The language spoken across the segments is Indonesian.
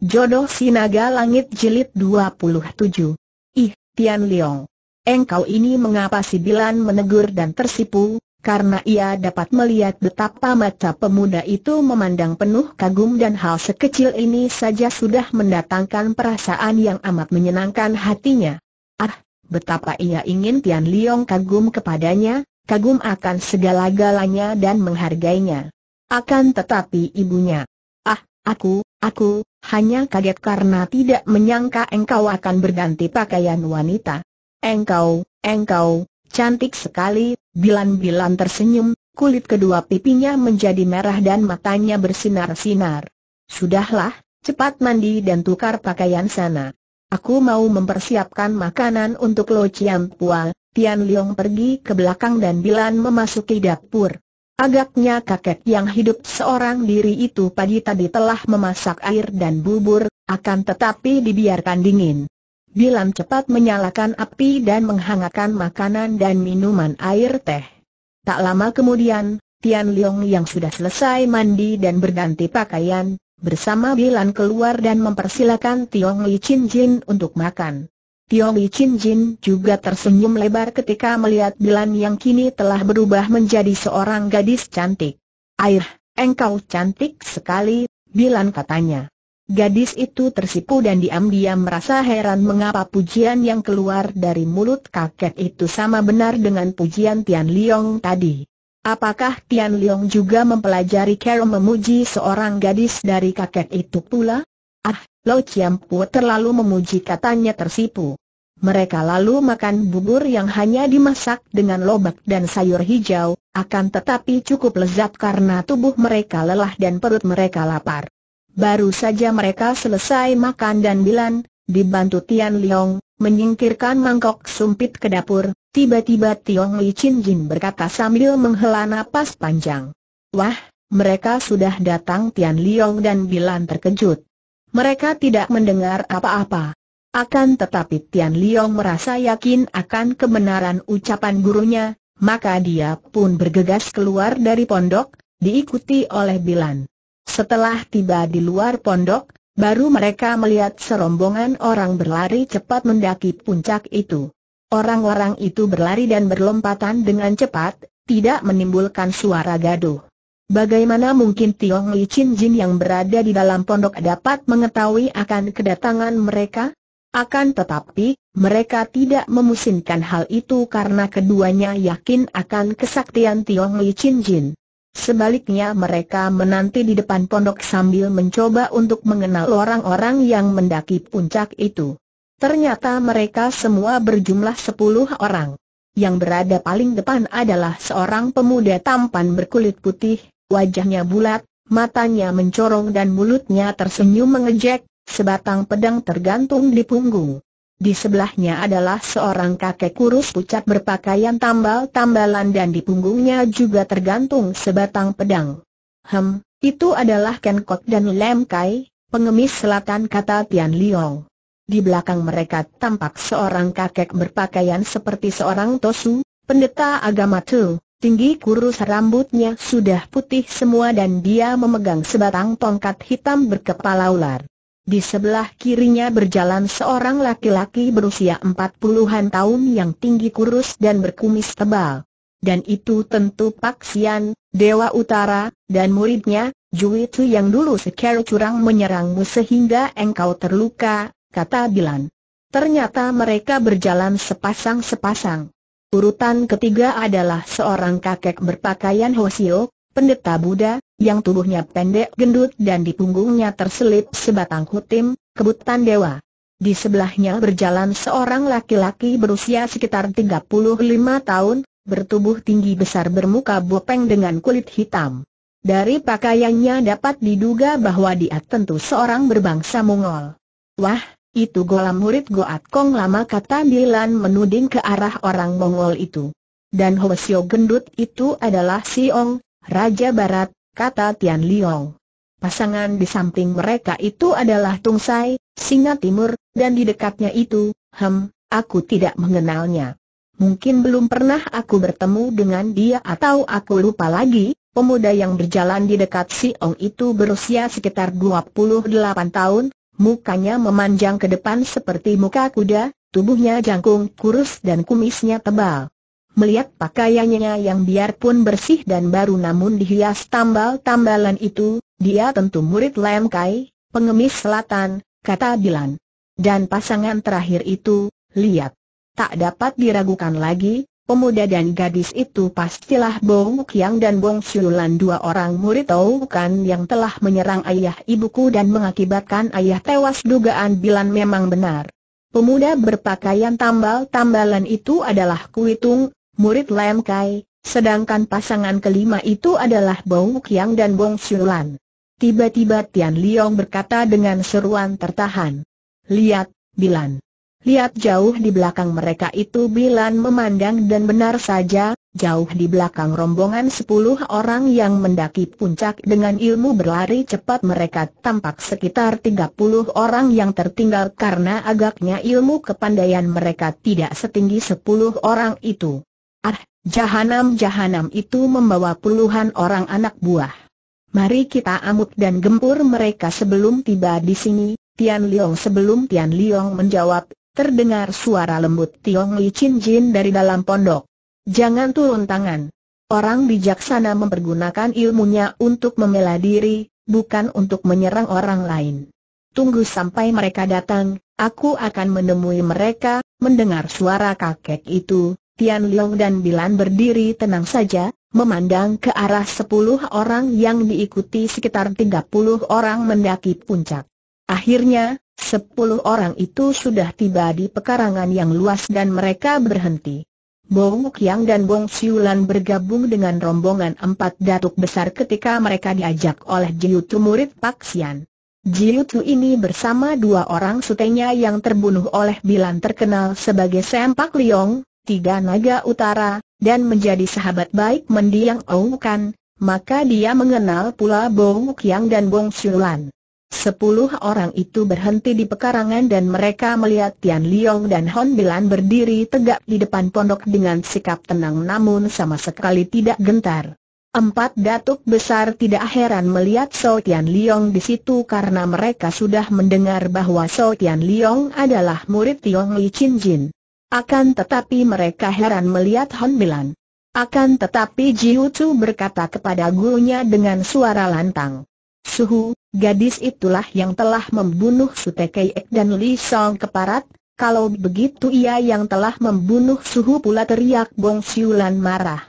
Jodoh Sinaga Langit Jilid 27 Ih, Tian Liang, Engkau ini mengapa si Bilan menegur dan tersipu, karena ia dapat melihat betapa mata pemuda itu memandang penuh kagum dan hal sekecil ini saja sudah mendatangkan perasaan yang amat menyenangkan hatinya. Ah, betapa ia ingin Tian Liang kagum kepadanya, kagum akan segala-galanya dan menghargainya. Akan tetapi ibunya. Ah, aku, aku, hanya kaget karena tidak menyangka engkau akan berganti pakaian wanita. Engkau, engkau, cantik sekali, bilan-bilan tersenyum, kulit kedua pipinya menjadi merah dan matanya bersinar-sinar. Sudahlah, cepat mandi dan tukar pakaian sana. Aku mau mempersiapkan makanan untuk Lo Chiam Tian Liong pergi ke belakang dan Bilan memasuki dapur. Agaknya kakek yang hidup seorang diri itu pagi tadi telah memasak air dan bubur, akan tetapi dibiarkan dingin. Bilam cepat menyalakan api dan menghangatkan makanan dan minuman air teh. Tak lama kemudian, Tian Leong yang sudah selesai mandi dan berganti pakaian, bersama Bilan keluar dan mempersilakan Tiong Li Chin Jin untuk makan. Tio Li Chin Jin juga tersenyum lebar ketika melihat Bilan yang kini telah berubah menjadi seorang gadis cantik. Air, engkau cantik sekali, Bilan katanya. Gadis itu tersipu dan diam-diam merasa heran mengapa pujian yang keluar dari mulut kakek itu sama benar dengan pujian Tian Liong tadi. Apakah Tian Liong juga mempelajari cara memuji seorang gadis dari kakek itu pula? Ah, Lo Chiam Pu terlalu memuji katanya tersipu. Mereka lalu makan bubur yang hanya dimasak dengan lobak dan sayur hijau, akan tetapi cukup lezat karena tubuh mereka lelah dan perut mereka lapar. Baru saja mereka selesai makan dan bilan, dibantu Tian Liong, menyingkirkan mangkok sumpit ke dapur, tiba-tiba Tiong Li Chin Jin berkata sambil menghela napas panjang. Wah, mereka sudah datang Tian Liong dan Bilan terkejut. Mereka tidak mendengar apa-apa. Akan tetapi Tian Liong merasa yakin akan kebenaran ucapan gurunya, maka dia pun bergegas keluar dari pondok, diikuti oleh Bilan. Setelah tiba di luar pondok, baru mereka melihat serombongan orang berlari cepat mendaki puncak itu. Orang-orang itu berlari dan berlompatan dengan cepat, tidak menimbulkan suara gaduh. Bagaimana mungkin Tiong Li Chin Jin yang berada di dalam pondok dapat mengetahui akan kedatangan mereka? Akan tetapi, mereka tidak memusinkan hal itu karena keduanya yakin akan kesaktian Tiong Li Chin Jin. Sebaliknya mereka menanti di depan pondok sambil mencoba untuk mengenal orang-orang yang mendaki puncak itu. Ternyata mereka semua berjumlah 10 orang. Yang berada paling depan adalah seorang pemuda tampan berkulit putih, wajahnya bulat, matanya mencorong dan mulutnya tersenyum mengejek, sebatang pedang tergantung di punggung. Di sebelahnya adalah seorang kakek kurus pucat berpakaian tambal-tambalan dan di punggungnya juga tergantung sebatang pedang. Hem, itu adalah Ken Kok dan Lem Kai, pengemis selatan kata Tian Liong. Di belakang mereka tampak seorang kakek berpakaian seperti seorang tosu, pendeta agama Tu, tinggi kurus rambutnya sudah putih semua dan dia memegang sebatang tongkat hitam berkepala ular. Di sebelah kirinya berjalan seorang laki-laki berusia empat puluhan tahun yang tinggi kurus dan berkumis tebal. Dan itu tentu Pak Sian, Dewa Utara, dan muridnya, Jui Tu yang dulu secara curang menyerangmu sehingga engkau terluka, kata Bilan. Ternyata mereka berjalan sepasang-sepasang. Urutan ketiga adalah seorang kakek berpakaian Hosiok, pendeta Buddha, yang tubuhnya pendek gendut dan di punggungnya terselip sebatang kutim, kebutan dewa. Di sebelahnya berjalan seorang laki-laki berusia sekitar 35 tahun, bertubuh tinggi besar bermuka bopeng dengan kulit hitam. Dari pakaiannya dapat diduga bahwa dia tentu seorang berbangsa Mongol. Wah, itu golam murid Goat Kong lama kata Bilan menuding ke arah orang Mongol itu. Dan Hwasyo gendut itu adalah Siong, Raja Barat, kata Tian Liong. Pasangan di samping mereka itu adalah Tung Sai, Singa Timur, dan di dekatnya itu, hem, aku tidak mengenalnya. Mungkin belum pernah aku bertemu dengan dia atau aku lupa lagi, pemuda yang berjalan di dekat si Ong itu berusia sekitar 28 tahun, mukanya memanjang ke depan seperti muka kuda, tubuhnya jangkung kurus dan kumisnya tebal. Melihat pakaiannya yang biarpun bersih dan baru namun dihias tambal-tambalan itu, dia tentu murid Lam Kai, pengemis selatan, kata Bilan. Dan pasangan terakhir itu, lihat. Tak dapat diragukan lagi, pemuda dan gadis itu pastilah Bong Kiang dan Bong Siulan dua orang murid kan yang telah menyerang ayah ibuku dan mengakibatkan ayah tewas dugaan Bilan memang benar. Pemuda berpakaian tambal-tambalan itu adalah Kuitung, murid Lam Kai, sedangkan pasangan kelima itu adalah Bong Kiang dan Bong Siulan. Tiba-tiba Tian Liang berkata dengan seruan tertahan. Lihat, Bilan. Lihat jauh di belakang mereka itu Bilan memandang dan benar saja, jauh di belakang rombongan sepuluh orang yang mendaki puncak dengan ilmu berlari cepat mereka tampak sekitar tiga puluh orang yang tertinggal karena agaknya ilmu kepandaian mereka tidak setinggi sepuluh orang itu. Ah, jahanam-jahanam itu membawa puluhan orang anak buah. Mari kita amuk dan gempur mereka sebelum tiba di sini, Tian Liang sebelum Tian Liang menjawab, terdengar suara lembut Tiong Li Chin Jin dari dalam pondok. Jangan turun tangan. Orang bijaksana mempergunakan ilmunya untuk membela diri, bukan untuk menyerang orang lain. Tunggu sampai mereka datang, aku akan menemui mereka, mendengar suara kakek itu, Tian Liang dan Bilan berdiri tenang saja, memandang ke arah sepuluh orang yang diikuti sekitar tiga puluh orang mendaki puncak. Akhirnya, sepuluh orang itu sudah tiba di pekarangan yang luas dan mereka berhenti. Bong Kiang dan Bong Siulan bergabung dengan rombongan empat datuk besar ketika mereka diajak oleh Jiutu murid Pak Sian. Jiutu ini bersama dua orang sutenya yang terbunuh oleh Bilan terkenal sebagai Sempak Liong, tiga naga utara, dan menjadi sahabat baik mendiang Oukan, maka dia mengenal pula Bong Kiang dan Bong Xulan. Sepuluh orang itu berhenti di pekarangan dan mereka melihat Tian Liong dan Hon Bilan berdiri tegak di depan pondok dengan sikap tenang namun sama sekali tidak gentar. Empat datuk besar tidak heran melihat So Tian Liong di situ karena mereka sudah mendengar bahwa So Tian Liong adalah murid Tiong Li Chin Jin. Akan tetapi mereka heran melihat Hon Milan. Akan tetapi Jiu Chu berkata kepada gurunya dengan suara lantang. Suhu, gadis itulah yang telah membunuh Sutekeyek dan Li Song keparat, kalau begitu ia yang telah membunuh Suhu pula teriak Bong Siulan marah.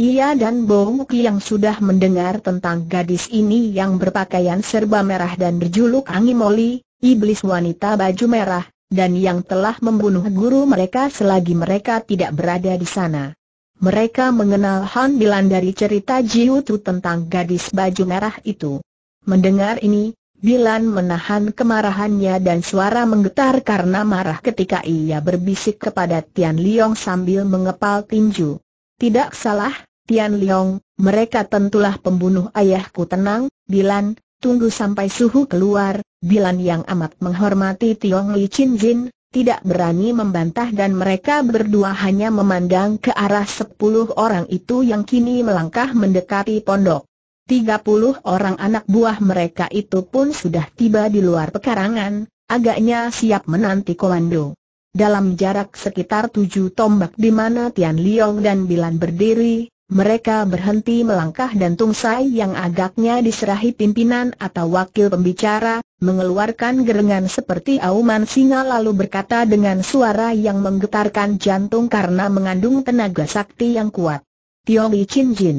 Ia dan Bong Ki yang sudah mendengar tentang gadis ini yang berpakaian serba merah dan berjuluk Angimoli, iblis wanita baju merah, dan yang telah membunuh guru mereka selagi mereka tidak berada di sana. Mereka mengenal Han Bilan dari cerita Jiu Tu tentang gadis baju merah itu. Mendengar ini, Bilan menahan kemarahannya dan suara menggetar karena marah ketika ia berbisik kepada Tian Liong sambil mengepal tinju. Tidak salah, Tian Liong, mereka tentulah pembunuh ayahku tenang, Bilan, tunggu sampai suhu keluar, Bilan yang amat menghormati Tiong Li Chin Jin, tidak berani membantah dan mereka berdua hanya memandang ke arah sepuluh orang itu yang kini melangkah mendekati pondok. Tiga puluh orang anak buah mereka itu pun sudah tiba di luar pekarangan, agaknya siap menanti komando. Dalam jarak sekitar tujuh tombak di mana Tian Liong dan Bilan berdiri, mereka berhenti melangkah dan Tung Sai yang agaknya diserahi pimpinan atau wakil pembicara, mengeluarkan gerengan seperti auman singa lalu berkata dengan suara yang menggetarkan jantung karena mengandung tenaga sakti yang kuat. Tiong Li Chin Jin.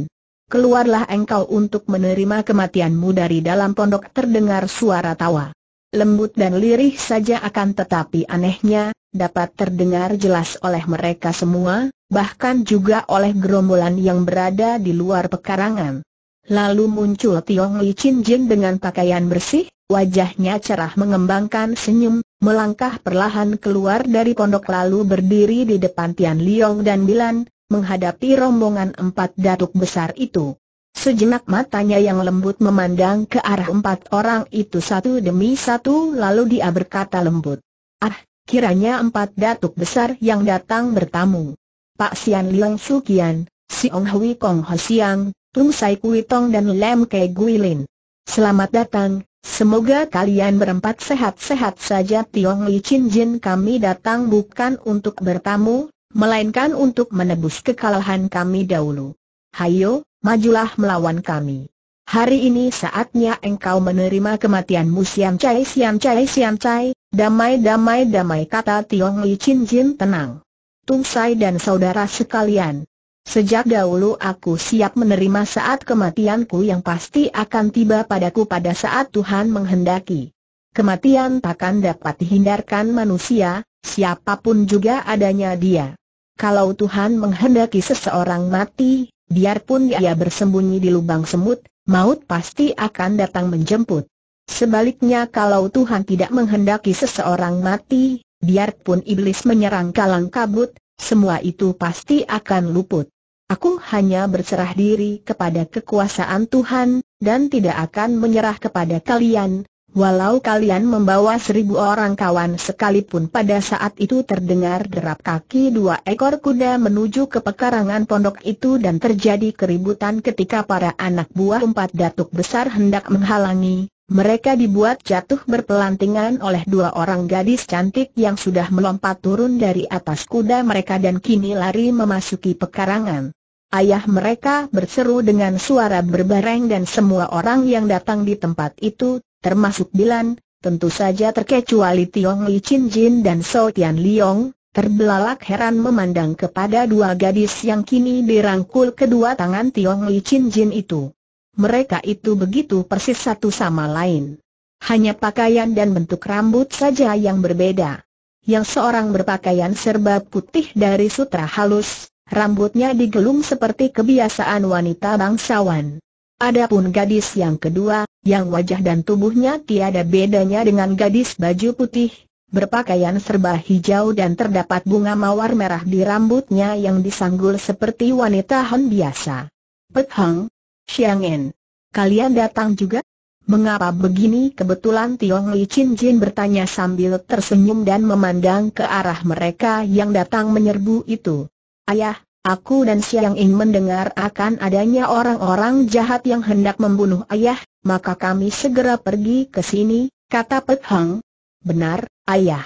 Keluarlah engkau untuk menerima kematianmu dari dalam pondok terdengar suara tawa. Lembut dan lirih saja akan tetapi anehnya, dapat terdengar jelas oleh mereka semua, bahkan juga oleh gerombolan yang berada di luar pekarangan. Lalu muncul Tiong Li Chin Jin dengan pakaian bersih, wajahnya cerah mengembangkan senyum, melangkah perlahan keluar dari pondok lalu berdiri di depan Tian Liong dan Bilan, menghadapi rombongan empat datuk besar itu. Sejenak matanya yang lembut memandang ke arah empat orang itu satu demi satu lalu dia berkata lembut. Ah, kiranya empat datuk besar yang datang bertamu. Pak Sian Liang Sukian, Siong Hui Kong Ho Siang, Tung Sai Kui Tong dan Lem Ke Gui Lin. Selamat datang, Semoga kalian berempat sehat-sehat saja Tiong Li Chin Jin kami datang bukan untuk bertamu, melainkan untuk menebus kekalahan kami dahulu. Hayo, majulah melawan kami. Hari ini saatnya engkau menerima kematianmu Siam cai, Siam cai, Siam cai, damai-damai damai kata Tiong Li Chin Jin tenang. Tung Sai dan saudara sekalian, Sejak dahulu aku siap menerima saat kematianku yang pasti akan tiba padaku pada saat Tuhan menghendaki. Kematian takkan dapat dihindarkan manusia, siapapun juga adanya dia. Kalau Tuhan menghendaki seseorang mati, biarpun ia bersembunyi di lubang semut, maut pasti akan datang menjemput. Sebaliknya kalau Tuhan tidak menghendaki seseorang mati, biarpun iblis menyerang kalang kabut, semua itu pasti akan luput. Aku hanya berserah diri kepada kekuasaan Tuhan, dan tidak akan menyerah kepada kalian, walau kalian membawa seribu orang kawan sekalipun pada saat itu terdengar derap kaki dua ekor kuda menuju ke pekarangan pondok itu dan terjadi keributan ketika para anak buah empat datuk besar hendak menghalangi, mereka dibuat jatuh berpelantingan oleh dua orang gadis cantik yang sudah melompat turun dari atas kuda mereka dan kini lari memasuki pekarangan. Ayah mereka berseru dengan suara berbareng dan semua orang yang datang di tempat itu, termasuk Dilan, tentu saja terkecuali Tiong Li Chin Jin dan So Tian Liong, terbelalak heran memandang kepada dua gadis yang kini dirangkul kedua tangan Tiong Li Chin Jin itu mereka itu begitu persis satu sama lain. Hanya pakaian dan bentuk rambut saja yang berbeda. Yang seorang berpakaian serba putih dari sutra halus, rambutnya digelung seperti kebiasaan wanita bangsawan. Adapun gadis yang kedua, yang wajah dan tubuhnya tiada bedanya dengan gadis baju putih, berpakaian serba hijau dan terdapat bunga mawar merah di rambutnya yang disanggul seperti wanita Han biasa. Pet Hang, Xiangen. Kalian datang juga? Mengapa begini kebetulan Tiong Li Chin Jin bertanya sambil tersenyum dan memandang ke arah mereka yang datang menyerbu itu. Ayah, aku dan Siang In mendengar akan adanya orang-orang jahat yang hendak membunuh ayah, maka kami segera pergi ke sini, kata Pei Hang. Benar, ayah.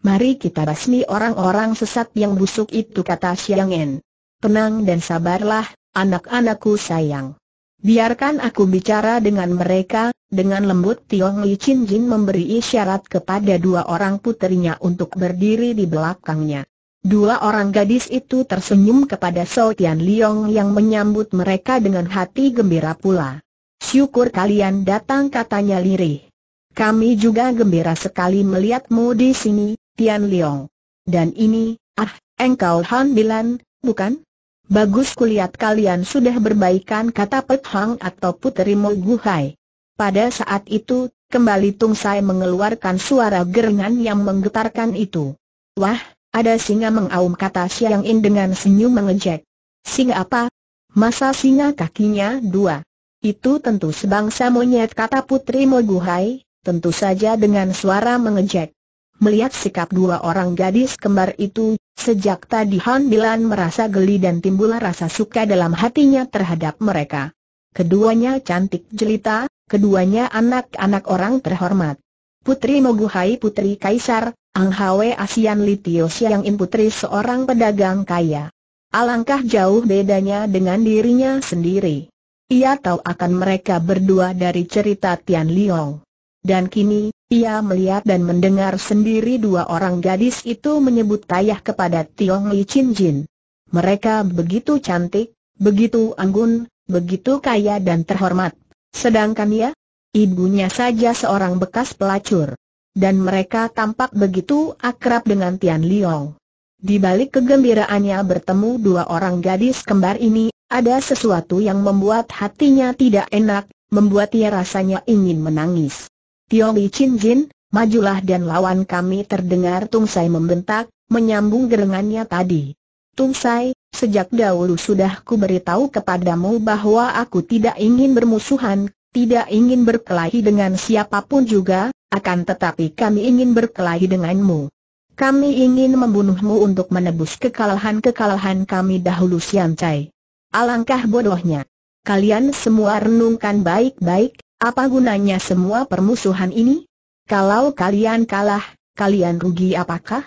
Mari kita basmi orang-orang sesat yang busuk itu kata Siang En. Tenang dan sabarlah, anak-anakku sayang. Biarkan aku bicara dengan mereka, dengan lembut Tiong Li Chin Jin memberi isyarat kepada dua orang putrinya untuk berdiri di belakangnya. Dua orang gadis itu tersenyum kepada So Tian Liong yang menyambut mereka dengan hati gembira pula. Syukur kalian datang katanya lirih. Kami juga gembira sekali melihatmu di sini, Tian Liong. Dan ini, ah, engkau Han Bilan, bukan? Bagus kulihat kalian sudah berbaikan kata Pek Hang atau Puteri Mo Guhai. Pada saat itu, kembali Tung Sai mengeluarkan suara gerengan yang menggetarkan itu. Wah, ada singa mengaum kata Siang In dengan senyum mengejek. Singa apa? Masa singa kakinya dua? Itu tentu sebangsa monyet kata Putri Mo Guhai, tentu saja dengan suara mengejek. Melihat sikap dua orang gadis kembar itu, sejak tadi Han Bilan merasa geli dan timbul rasa suka dalam hatinya terhadap mereka. Keduanya cantik jelita, keduanya anak-anak orang terhormat. Putri Moguhai Putri Kaisar, Ang Hwe Asian Litio Siang In Putri seorang pedagang kaya. Alangkah jauh bedanya dengan dirinya sendiri. Ia tahu akan mereka berdua dari cerita Tian Liong. Dan kini, ia melihat dan mendengar sendiri dua orang gadis itu menyebut Tayah kepada Tiong Li Chin Jin. Mereka begitu cantik, begitu anggun, begitu kaya dan terhormat. Sedangkan ia, ibunya saja seorang bekas pelacur. Dan mereka tampak begitu akrab dengan Tian Liong. Di balik kegembiraannya bertemu dua orang gadis kembar ini, ada sesuatu yang membuat hatinya tidak enak, membuat ia rasanya ingin menangis. Tio Li Chin Jin, majulah dan lawan kami terdengar Tung Sai membentak, menyambung gerengannya tadi. Tung Sai, sejak dahulu sudah ku beritahu kepadamu bahwa aku tidak ingin bermusuhan, tidak ingin berkelahi dengan siapapun juga, akan tetapi kami ingin berkelahi denganmu. Kami ingin membunuhmu untuk menebus kekalahan-kekalahan kami dahulu Sian Cai. Alangkah bodohnya. Kalian semua renungkan baik-baik, apa gunanya semua permusuhan ini? Kalau kalian kalah, kalian rugi apakah?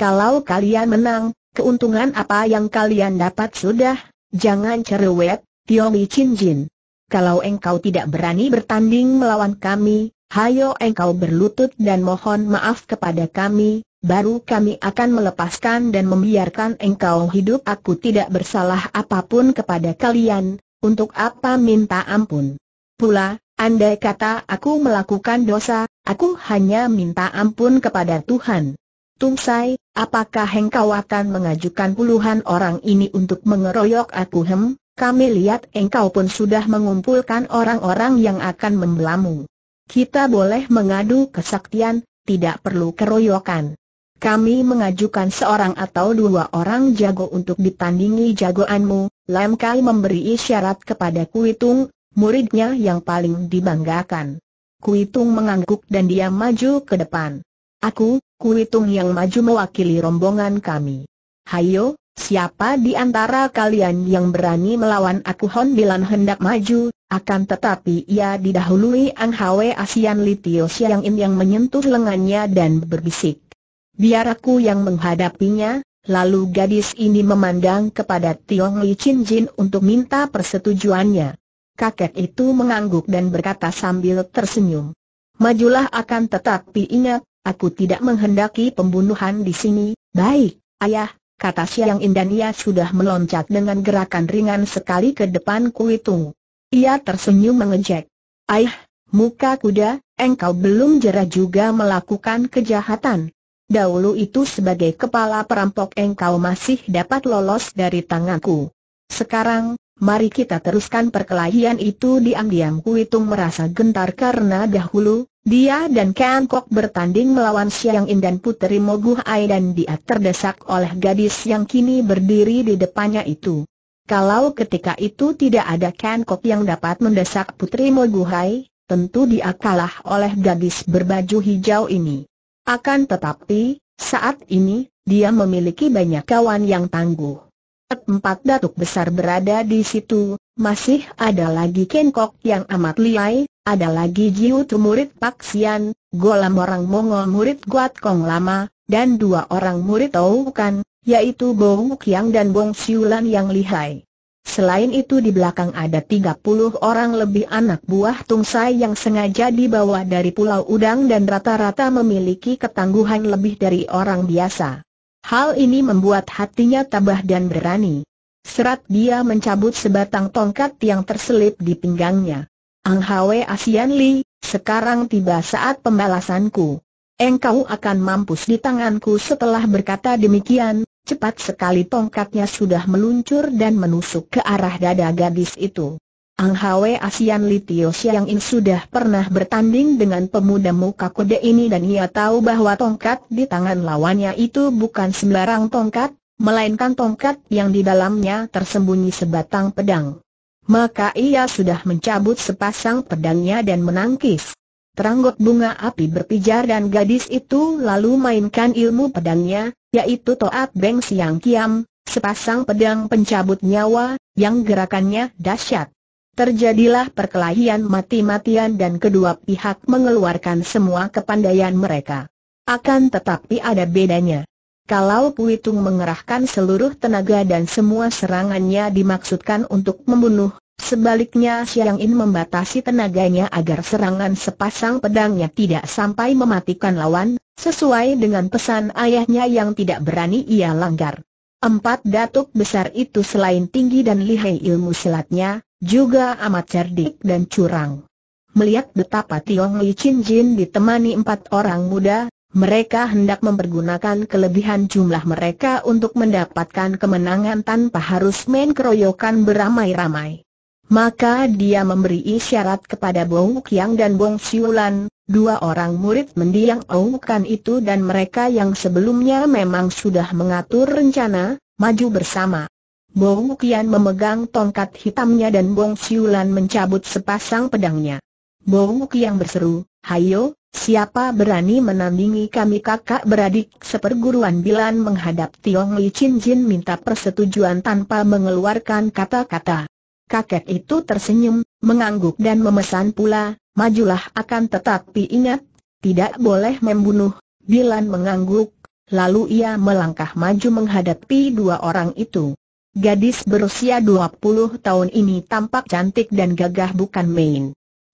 Kalau kalian menang, keuntungan apa yang kalian dapat sudah? Jangan cerewet, Tiong Li Chin Jin. Kalau engkau tidak berani bertanding melawan kami, hayo engkau berlutut dan mohon maaf kepada kami, baru kami akan melepaskan dan membiarkan engkau hidup. Aku tidak bersalah apapun kepada kalian, untuk apa minta ampun? Pula, Andai kata aku melakukan dosa, aku hanya minta ampun kepada Tuhan. Tung Sai, apakah engkau akan mengajukan puluhan orang ini untuk mengeroyok aku hem? Kami lihat engkau pun sudah mengumpulkan orang-orang yang akan membelamu. Kita boleh mengadu kesaktian, tidak perlu keroyokan. Kami mengajukan seorang atau dua orang jago untuk ditandingi jagoanmu, Lam Kai memberi isyarat kepada Kuitung, muridnya yang paling dibanggakan. Kuitung mengangguk dan dia maju ke depan. Aku, Kuitung yang maju mewakili rombongan kami. Hayo, siapa di antara kalian yang berani melawan aku Hon Bilan hendak maju, akan tetapi ia didahului Ang Hwe Asian Litio Siang In yang menyentuh lengannya dan berbisik. Biar aku yang menghadapinya, lalu gadis ini memandang kepada Tiong Li Chin Jin untuk minta persetujuannya kakek itu mengangguk dan berkata sambil tersenyum. Majulah akan tetapi ingat, aku tidak menghendaki pembunuhan di sini, baik, ayah, kata Siang Indania sudah meloncat dengan gerakan ringan sekali ke depan kuitung. Ia tersenyum mengejek. Ayah, muka kuda, engkau belum jerah juga melakukan kejahatan. Dahulu itu sebagai kepala perampok engkau masih dapat lolos dari tanganku. Sekarang, mari kita teruskan perkelahian itu diam-diam Kuitung merasa gentar karena dahulu, dia dan Ken Kok bertanding melawan Siang In dan Puteri Moguh Ai dan dia terdesak oleh gadis yang kini berdiri di depannya itu. Kalau ketika itu tidak ada Ken Kok yang dapat mendesak Puteri Moguh Ai, tentu dia kalah oleh gadis berbaju hijau ini. Akan tetapi, saat ini, dia memiliki banyak kawan yang tangguh. Empat datuk besar berada di situ, masih ada lagi Kenkok yang amat liai, ada lagi Jiu murid Pak Sian, Golam orang Mongol murid Guat Kong Lama, dan dua orang murid Tau Kan, yaitu Bo Kiang dan Bong Siulan yang lihai. Selain itu di belakang ada 30 orang lebih anak buah Tungsai yang sengaja dibawa dari Pulau Udang dan rata-rata memiliki ketangguhan lebih dari orang biasa. Hal ini membuat hatinya tabah dan berani. Serat dia mencabut sebatang tongkat yang terselip di pinggangnya. Ang Hwe Asian Li, sekarang tiba saat pembalasanku. Engkau akan mampus di tanganku setelah berkata demikian, cepat sekali tongkatnya sudah meluncur dan menusuk ke arah dada gadis itu. Ang Hwe Asian Litio Siang In sudah pernah bertanding dengan pemuda muka kode ini dan ia tahu bahwa tongkat di tangan lawannya itu bukan sembarang tongkat, melainkan tongkat yang di dalamnya tersembunyi sebatang pedang. Maka ia sudah mencabut sepasang pedangnya dan menangkis. Teranggot bunga api berpijar dan gadis itu lalu mainkan ilmu pedangnya, yaitu Toat Beng Siang Kiam, sepasang pedang pencabut nyawa, yang gerakannya dahsyat. Terjadilah perkelahian mati-matian dan kedua pihak mengeluarkan semua kepandaian mereka. Akan tetapi ada bedanya. Kalau Puitung mengerahkan seluruh tenaga dan semua serangannya dimaksudkan untuk membunuh, sebaliknya Xiang In membatasi tenaganya agar serangan sepasang pedangnya tidak sampai mematikan lawan, sesuai dengan pesan ayahnya yang tidak berani ia langgar. Empat datuk besar itu selain tinggi dan lihai ilmu silatnya, juga amat cerdik dan curang. Melihat betapa Tiong Li Chin Jin ditemani empat orang muda, mereka hendak mempergunakan kelebihan jumlah mereka untuk mendapatkan kemenangan tanpa harus main keroyokan beramai-ramai. Maka dia memberi isyarat kepada Bong Kiang dan Bong Siulan, Dua orang murid mendiang ongkan itu dan mereka yang sebelumnya memang sudah mengatur rencana, maju bersama. Bong Kian memegang tongkat hitamnya dan Bong Siulan mencabut sepasang pedangnya. Bong Kian berseru, Hayo, siapa berani menandingi kami kakak beradik seperguruan Bilan menghadap Tiong Li Chin Jin minta persetujuan tanpa mengeluarkan kata-kata. Kakek itu tersenyum, mengangguk dan memesan pula, majulah akan tetapi ingat, tidak boleh membunuh, Bilan mengangguk, lalu ia melangkah maju menghadapi dua orang itu. Gadis berusia 20 tahun ini tampak cantik dan gagah bukan main.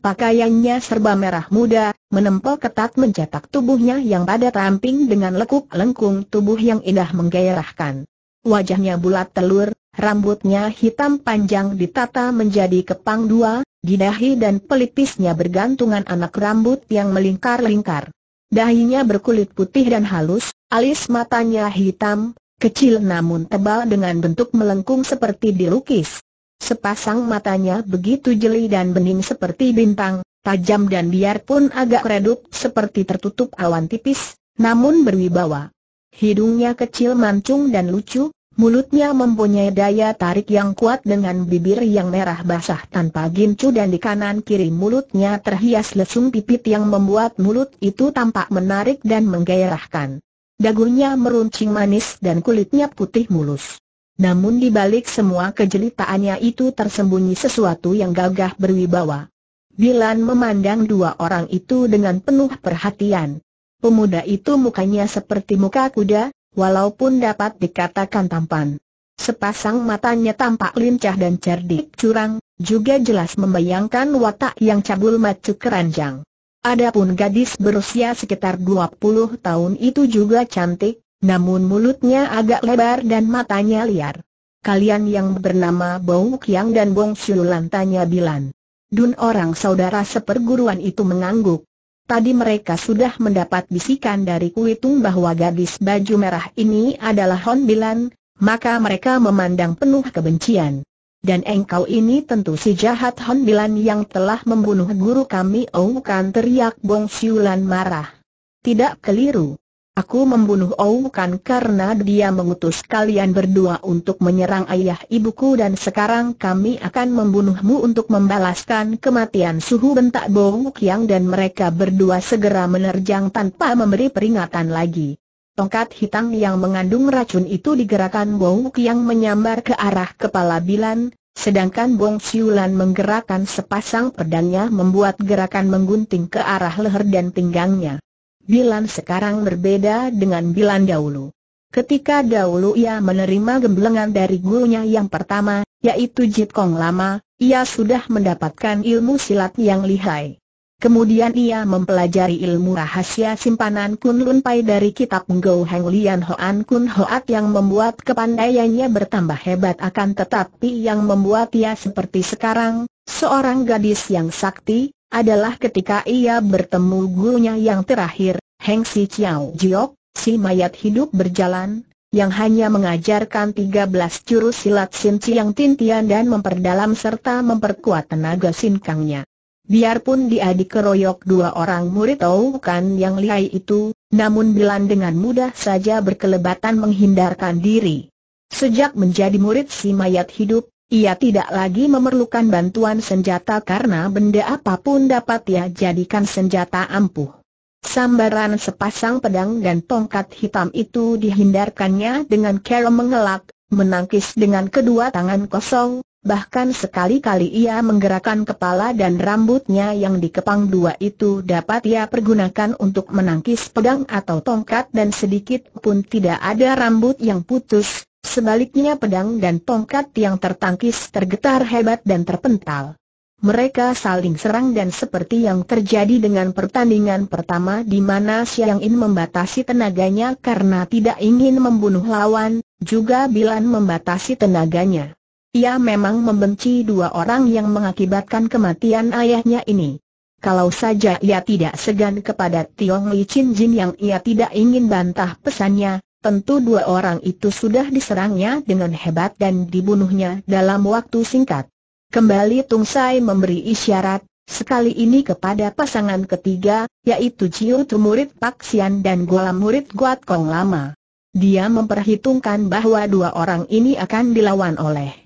Pakaiannya serba merah muda, menempel ketat mencetak tubuhnya yang padat ramping dengan lekuk lengkung tubuh yang indah menggairahkan. Wajahnya bulat telur, rambutnya hitam panjang ditata menjadi kepang dua, di dahi dan pelipisnya bergantungan anak rambut yang melingkar-lingkar. Dahinya berkulit putih dan halus, alis matanya hitam, kecil namun tebal dengan bentuk melengkung seperti dilukis. Sepasang matanya begitu jeli dan bening seperti bintang, tajam dan biarpun agak redup seperti tertutup awan tipis, namun berwibawa. Hidungnya kecil mancung dan lucu, Mulutnya mempunyai daya tarik yang kuat dengan bibir yang merah basah tanpa gincu dan di kanan kiri mulutnya terhias lesung pipit yang membuat mulut itu tampak menarik dan menggairahkan. Dagunya meruncing manis dan kulitnya putih mulus. Namun di balik semua kejelitaannya itu tersembunyi sesuatu yang gagah berwibawa. Bilan memandang dua orang itu dengan penuh perhatian. Pemuda itu mukanya seperti muka kuda, walaupun dapat dikatakan tampan. Sepasang matanya tampak lincah dan cerdik curang, juga jelas membayangkan watak yang cabul macu keranjang. Adapun gadis berusia sekitar 20 tahun itu juga cantik, namun mulutnya agak lebar dan matanya liar. Kalian yang bernama Bong Kiang dan Bong Siulan tanya Bilan. Dun orang saudara seperguruan itu mengangguk. Tadi mereka sudah mendapat bisikan dari Kuitung bahwa gadis baju merah ini adalah Hon Bilan, maka mereka memandang penuh kebencian. Dan engkau ini tentu si jahat Hon Bilan yang telah membunuh guru kami Oh bukan teriak Bong Siulan marah. Tidak keliru. Aku membunuh Oukan karena dia mengutus kalian berdua untuk menyerang ayah ibuku dan sekarang kami akan membunuhmu untuk membalaskan kematian suhu bentak Bowuk yang dan mereka berdua segera menerjang tanpa memberi peringatan lagi. Tongkat hitam yang mengandung racun itu digerakkan Bowuk yang menyambar ke arah kepala Bilan, sedangkan Bong Siulan menggerakkan sepasang pedangnya membuat gerakan menggunting ke arah leher dan pinggangnya. Bilan sekarang berbeda dengan Bilan dahulu. Ketika dahulu ia menerima gemblengan dari gurunya yang pertama, yaitu Jit Kong Lama, ia sudah mendapatkan ilmu silat yang lihai. Kemudian ia mempelajari ilmu rahasia simpanan Kun Lun Pai dari kitab Go Heng Lian Hoan Kun Hoat yang membuat kepandaiannya bertambah hebat akan tetapi yang membuat ia seperti sekarang, seorang gadis yang sakti, adalah ketika ia bertemu gurunya yang terakhir, Heng Si Chiao Jiok, si mayat hidup berjalan, yang hanya mengajarkan 13 jurus silat Sin Chiang Tintian dan memperdalam serta memperkuat tenaga sinkangnya. Biarpun dia dikeroyok dua orang murid tahu Kan yang lihai itu, namun Bilan dengan mudah saja berkelebatan menghindarkan diri. Sejak menjadi murid si mayat hidup, ia tidak lagi memerlukan bantuan senjata karena benda apapun dapat ia jadikan senjata ampuh. Sambaran sepasang pedang dan tongkat hitam itu dihindarkannya dengan cara mengelak, menangkis dengan kedua tangan kosong, bahkan sekali-kali ia menggerakkan kepala dan rambutnya yang dikepang dua itu dapat ia pergunakan untuk menangkis pedang atau tongkat dan sedikit pun tidak ada rambut yang putus, Sebaliknya pedang dan tongkat yang tertangkis tergetar hebat dan terpental. Mereka saling serang dan seperti yang terjadi dengan pertandingan pertama di mana Xiang In membatasi tenaganya karena tidak ingin membunuh lawan, juga Bilan membatasi tenaganya. Ia memang membenci dua orang yang mengakibatkan kematian ayahnya ini. Kalau saja ia tidak segan kepada Tiong Li Chin Jin yang ia tidak ingin bantah pesannya, tentu dua orang itu sudah diserangnya dengan hebat dan dibunuhnya dalam waktu singkat. Kembali Tung Sai memberi isyarat, sekali ini kepada pasangan ketiga, yaitu Ciu Tu murid Pak Sian dan Golam murid Guat Kong Lama. Dia memperhitungkan bahwa dua orang ini akan dilawan oleh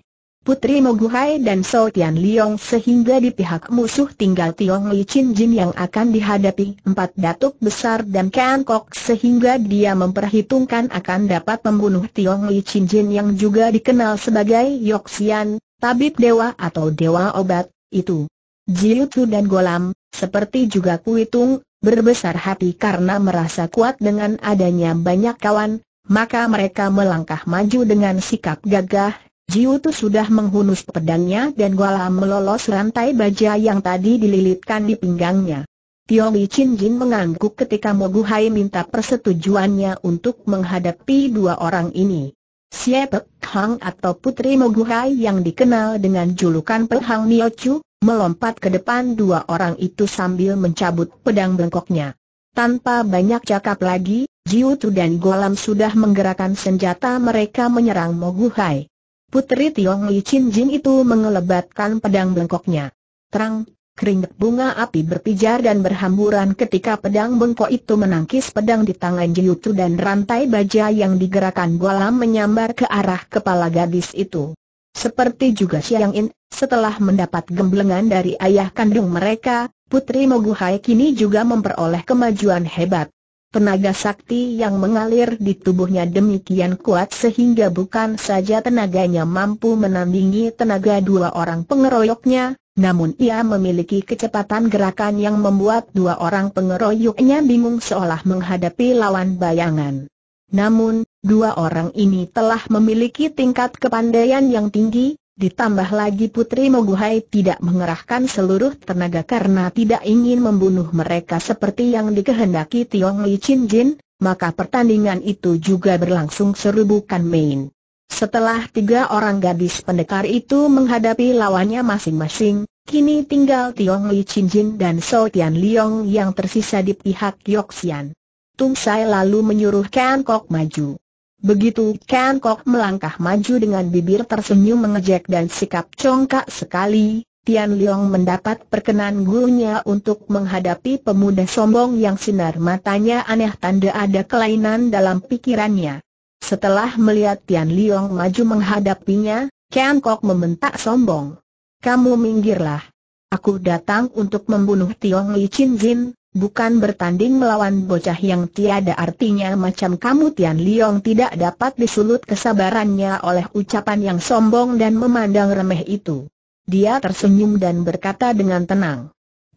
Putri Moguhai dan So Tian Liong sehingga di pihak musuh tinggal Tiong Li Chin Jin yang akan dihadapi empat datuk besar dan Kean Kok sehingga dia memperhitungkan akan dapat membunuh Tiong Li Chin Jin yang juga dikenal sebagai Yoksian, tabib dewa atau dewa obat, itu. Jiutu dan Golam, seperti juga Kuitung, berbesar hati karena merasa kuat dengan adanya banyak kawan, maka mereka melangkah maju dengan sikap gagah Jiu Jiutu sudah menghunus pedangnya dan Guala melolos rantai baja yang tadi dililitkan di pinggangnya. Tio Li Chin Jin mengangguk ketika Mogu Hai minta persetujuannya untuk menghadapi dua orang ini. Xie Pek Hang atau Putri Mogu Hai yang dikenal dengan julukan Pek Hang Mio Chu, melompat ke depan dua orang itu sambil mencabut pedang bengkoknya. Tanpa banyak cakap lagi, Jiu Jiutu dan Golam sudah menggerakkan senjata mereka menyerang Mogu Hai. Putri Tiong Li Chin Jin itu mengelebatkan pedang bengkoknya. Terang, keringat bunga api berpijar dan berhamburan ketika pedang bengkok itu menangkis pedang di tangan Jiutu dan rantai baja yang digerakkan bolam menyambar ke arah kepala gadis itu. Seperti juga Xiang In, setelah mendapat gemblengan dari ayah kandung mereka, Putri Moguhai kini juga memperoleh kemajuan hebat. Tenaga sakti yang mengalir di tubuhnya demikian kuat sehingga bukan saja tenaganya mampu menandingi tenaga dua orang pengeroyoknya, namun ia memiliki kecepatan gerakan yang membuat dua orang pengeroyoknya bingung seolah menghadapi lawan bayangan. Namun, dua orang ini telah memiliki tingkat kepandaian yang tinggi, Ditambah lagi Putri Moguhai tidak mengerahkan seluruh tenaga karena tidak ingin membunuh mereka seperti yang dikehendaki Tiong Li Chin Jin, maka pertandingan itu juga berlangsung seru bukan main. Setelah tiga orang gadis pendekar itu menghadapi lawannya masing-masing, kini tinggal Tiong Li Chin Jin dan So Tian Liong yang tersisa di pihak Yoxian. Tung Sai lalu menyuruh Kang Kok maju. Begitu Ken Kok melangkah maju dengan bibir tersenyum mengejek dan sikap congkak sekali, Tian Leong mendapat perkenan gurunya untuk menghadapi pemuda sombong yang sinar matanya aneh tanda ada kelainan dalam pikirannya. Setelah melihat Tian Leong maju menghadapinya, Ken Kok membentak sombong. Kamu minggirlah. Aku datang untuk membunuh Tiong Li Chin Jin, bukan bertanding melawan bocah yang tiada artinya macam kamu Tian Liong tidak dapat disulut kesabarannya oleh ucapan yang sombong dan memandang remeh itu. Dia tersenyum dan berkata dengan tenang.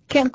Ken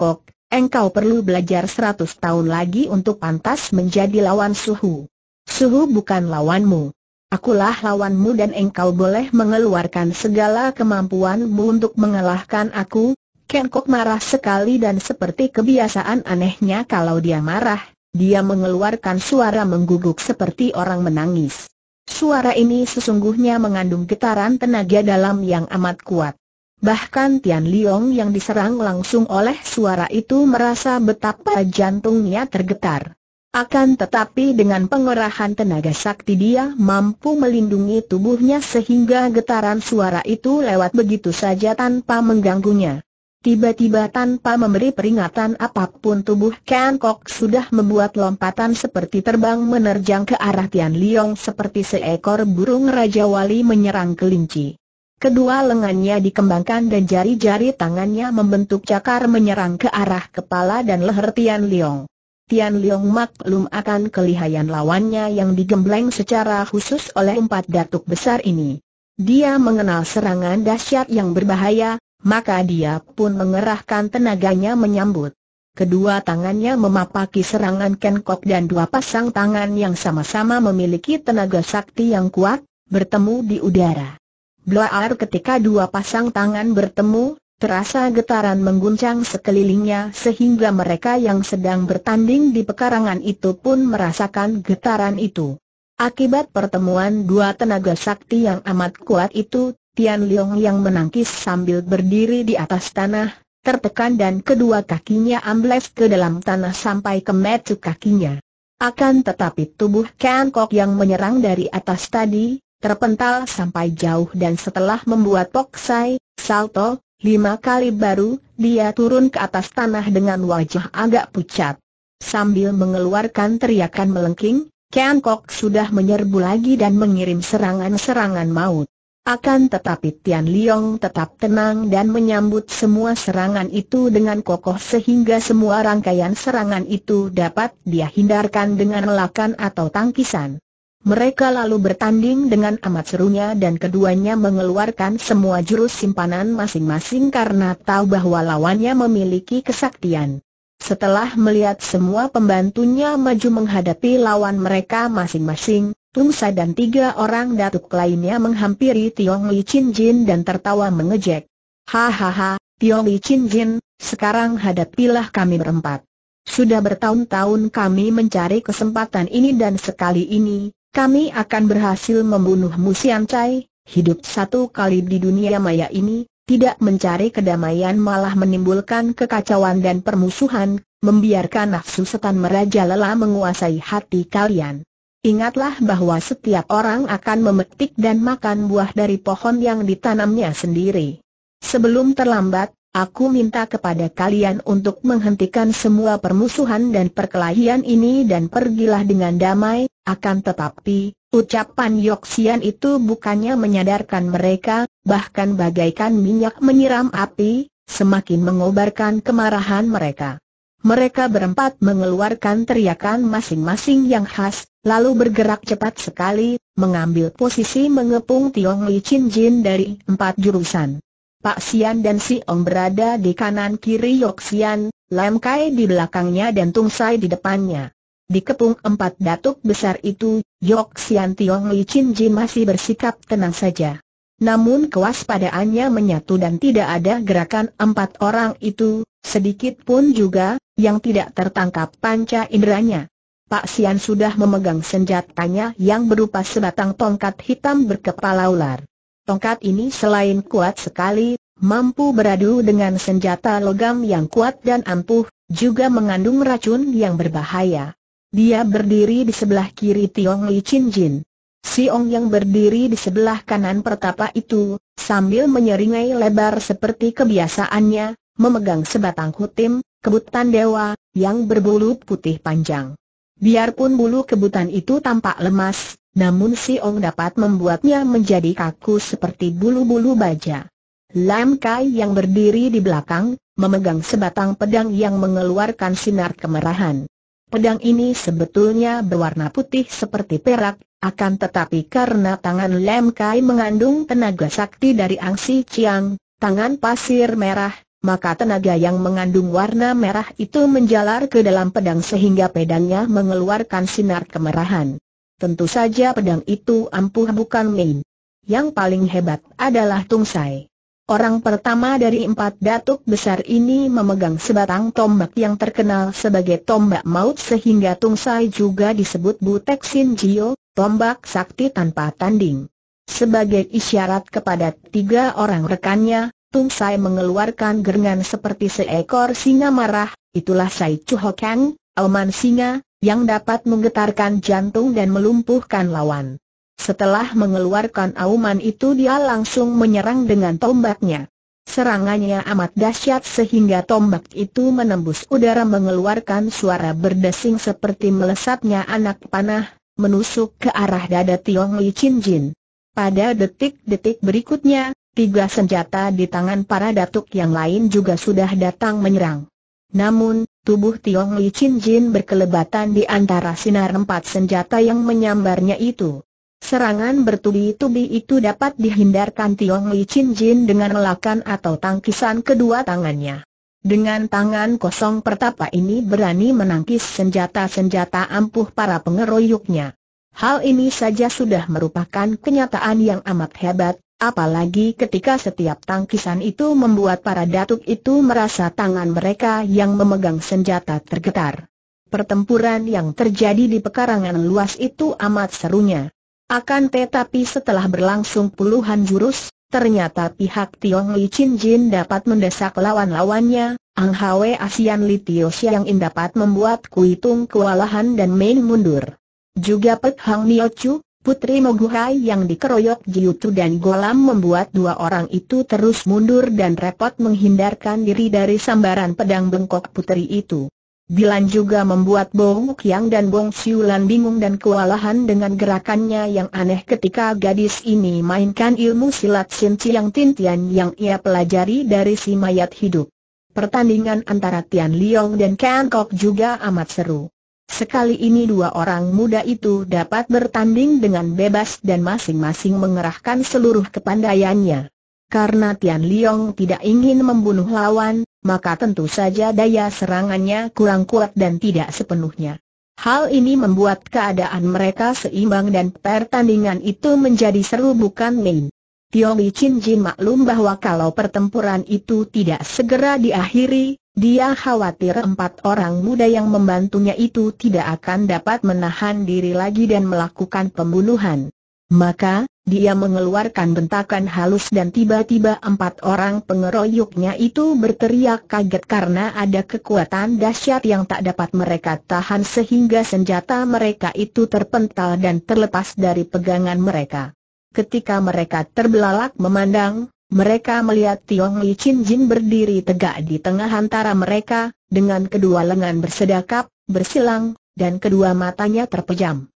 engkau perlu belajar seratus tahun lagi untuk pantas menjadi lawan suhu. Suhu bukan lawanmu. Akulah lawanmu dan engkau boleh mengeluarkan segala kemampuanmu untuk mengalahkan aku, Ken marah sekali dan seperti kebiasaan anehnya kalau dia marah, dia mengeluarkan suara mengguguk seperti orang menangis. Suara ini sesungguhnya mengandung getaran tenaga dalam yang amat kuat. Bahkan Tian Liong yang diserang langsung oleh suara itu merasa betapa jantungnya tergetar. Akan tetapi dengan pengerahan tenaga sakti dia mampu melindungi tubuhnya sehingga getaran suara itu lewat begitu saja tanpa mengganggunya. Tiba-tiba tanpa memberi peringatan apapun tubuh Ken Kok sudah membuat lompatan seperti terbang menerjang ke arah Tian Liong seperti seekor burung Raja Wali menyerang kelinci. Kedua lengannya dikembangkan dan jari-jari tangannya membentuk cakar menyerang ke arah kepala dan leher Tian Liong. Tian Liong maklum akan kelihayan lawannya yang digembleng secara khusus oleh empat datuk besar ini. Dia mengenal serangan dahsyat yang berbahaya, maka dia pun mengerahkan tenaganya menyambut. Kedua tangannya memapaki serangan Kenkok dan dua pasang tangan yang sama-sama memiliki tenaga sakti yang kuat, bertemu di udara. Bloar ketika dua pasang tangan bertemu, terasa getaran mengguncang sekelilingnya sehingga mereka yang sedang bertanding di pekarangan itu pun merasakan getaran itu. Akibat pertemuan dua tenaga sakti yang amat kuat itu, Tian Leong yang menangkis sambil berdiri di atas tanah, tertekan dan kedua kakinya ambles ke dalam tanah sampai ke metu kakinya. Akan tetapi tubuh Kang Kok yang menyerang dari atas tadi, terpental sampai jauh dan setelah membuat poksai, salto, lima kali baru, dia turun ke atas tanah dengan wajah agak pucat. Sambil mengeluarkan teriakan melengking, Kang Kok sudah menyerbu lagi dan mengirim serangan-serangan maut. Akan tetapi Tian Liong tetap tenang dan menyambut semua serangan itu dengan kokoh sehingga semua rangkaian serangan itu dapat dia hindarkan dengan lelakan atau tangkisan. Mereka lalu bertanding dengan amat serunya dan keduanya mengeluarkan semua jurus simpanan masing-masing karena tahu bahwa lawannya memiliki kesaktian. Setelah melihat semua pembantunya maju menghadapi lawan mereka masing-masing, Tungsa dan tiga orang datuk lainnya menghampiri Tiong Li Chin Jin dan tertawa mengejek. Hahaha, Tiong Li Chin Jin, sekarang hadapilah kami berempat. Sudah bertahun-tahun kami mencari kesempatan ini dan sekali ini, kami akan berhasil membunuh Sian Chai, hidup satu kali di dunia maya ini, tidak mencari kedamaian malah menimbulkan kekacauan dan permusuhan, membiarkan nafsu setan merajalela menguasai hati kalian. Ingatlah bahwa setiap orang akan memetik dan makan buah dari pohon yang ditanamnya sendiri. Sebelum terlambat, aku minta kepada kalian untuk menghentikan semua permusuhan dan perkelahian ini dan pergilah dengan damai, akan tetapi, ucapan Yoksian itu bukannya menyadarkan mereka, bahkan bagaikan minyak menyiram api, semakin mengobarkan kemarahan mereka. Mereka berempat mengeluarkan teriakan masing-masing yang khas, lalu bergerak cepat sekali, mengambil posisi mengepung Tiong Li Chin Jin dari empat jurusan. Pak Sian dan Si Ong berada di kanan kiri Yok Sian, Lam Kai di belakangnya dan Tung Sai di depannya. Dikepung empat datuk besar itu, Yok Sian Tiong Li Chin Jin masih bersikap tenang saja. Namun kewaspadaannya menyatu dan tidak ada gerakan empat orang itu, sedikit pun juga, yang tidak tertangkap panca inderanya. Pak Sian sudah memegang senjatanya yang berupa sebatang tongkat hitam berkepala ular. Tongkat ini selain kuat sekali, mampu beradu dengan senjata logam yang kuat dan ampuh, juga mengandung racun yang berbahaya. Dia berdiri di sebelah kiri Tiong Li Chin Jin. Si Ong yang berdiri di sebelah kanan pertapa itu, sambil menyeringai lebar seperti kebiasaannya, memegang sebatang hutim, kebutan dewa, yang berbulu putih panjang. Biarpun bulu kebutan itu tampak lemas, namun si Ong dapat membuatnya menjadi kaku seperti bulu-bulu baja. Lam Kai yang berdiri di belakang, memegang sebatang pedang yang mengeluarkan sinar kemerahan. Pedang ini sebetulnya berwarna putih seperti perak, akan tetapi karena tangan Lam Kai mengandung tenaga sakti dari Angsi Chiang, tangan pasir merah, maka tenaga yang mengandung warna merah itu menjalar ke dalam pedang sehingga pedangnya mengeluarkan sinar kemerahan. Tentu saja pedang itu ampuh bukan main. Yang paling hebat adalah Tung Sai. Orang pertama dari empat datuk besar ini memegang sebatang tombak yang terkenal sebagai tombak maut sehingga Tung Sai juga disebut Butek Sin Jio, tombak sakti tanpa tanding. Sebagai isyarat kepada tiga orang rekannya, Tung Sai mengeluarkan gerengan seperti seekor singa marah, itulah Sai Chu Kang, auman singa, yang dapat menggetarkan jantung dan melumpuhkan lawan. Setelah mengeluarkan auman itu dia langsung menyerang dengan tombaknya. Serangannya amat dahsyat sehingga tombak itu menembus udara mengeluarkan suara berdesing seperti melesatnya anak panah, menusuk ke arah dada Tiong Li Chin Jin. Pada detik-detik berikutnya, Tiga senjata di tangan para datuk yang lain juga sudah datang menyerang. Namun, tubuh Tiong Li Chin Jin berkelebatan di antara sinar empat senjata yang menyambarnya itu. Serangan bertubi-tubi itu dapat dihindarkan Tiong Li Chin Jin dengan lelakan atau tangkisan kedua tangannya. Dengan tangan kosong pertapa ini berani menangkis senjata-senjata ampuh para pengeroyoknya. Hal ini saja sudah merupakan kenyataan yang amat hebat, Apalagi ketika setiap tangkisan itu membuat para datuk itu merasa tangan mereka yang memegang senjata tergetar. Pertempuran yang terjadi di pekarangan luas itu amat serunya. Akan tetapi setelah berlangsung puluhan jurus, ternyata pihak Tiong Li Chin Jin dapat mendesak lawan-lawannya, Ang Hwe Asian Li Tio Siang In dapat membuat Kui Tung kewalahan dan main mundur. Juga Pek Hang Nio Chu, Putri Moguhai yang dikeroyok Jiutu dan Golam membuat dua orang itu terus mundur dan repot menghindarkan diri dari sambaran pedang bengkok putri itu. Bilan juga membuat Bong Kiang dan Bong Siulan bingung dan kewalahan dengan gerakannya yang aneh ketika gadis ini mainkan ilmu silat Sin Chiang Tintian yang ia pelajari dari si mayat hidup. Pertandingan antara Tian Liong dan Kang Kok juga amat seru. Sekali ini dua orang muda itu dapat bertanding dengan bebas dan masing-masing mengerahkan seluruh kepandaiannya. Karena Tian Liong tidak ingin membunuh lawan, maka tentu saja daya serangannya kurang kuat dan tidak sepenuhnya. Hal ini membuat keadaan mereka seimbang dan pertandingan itu menjadi seru bukan main. Tiong Li Chin Jin maklum bahwa kalau pertempuran itu tidak segera diakhiri, dia khawatir empat orang muda yang membantunya itu tidak akan dapat menahan diri lagi dan melakukan pembunuhan. Maka, dia mengeluarkan bentakan halus dan tiba-tiba empat orang pengeroyoknya itu berteriak kaget karena ada kekuatan dahsyat yang tak dapat mereka tahan sehingga senjata mereka itu terpental dan terlepas dari pegangan mereka. Ketika mereka terbelalak memandang, mereka melihat Tiong Li Chin Jin berdiri tegak di tengah antara mereka, dengan kedua lengan bersedekap, bersilang, dan kedua matanya terpejam.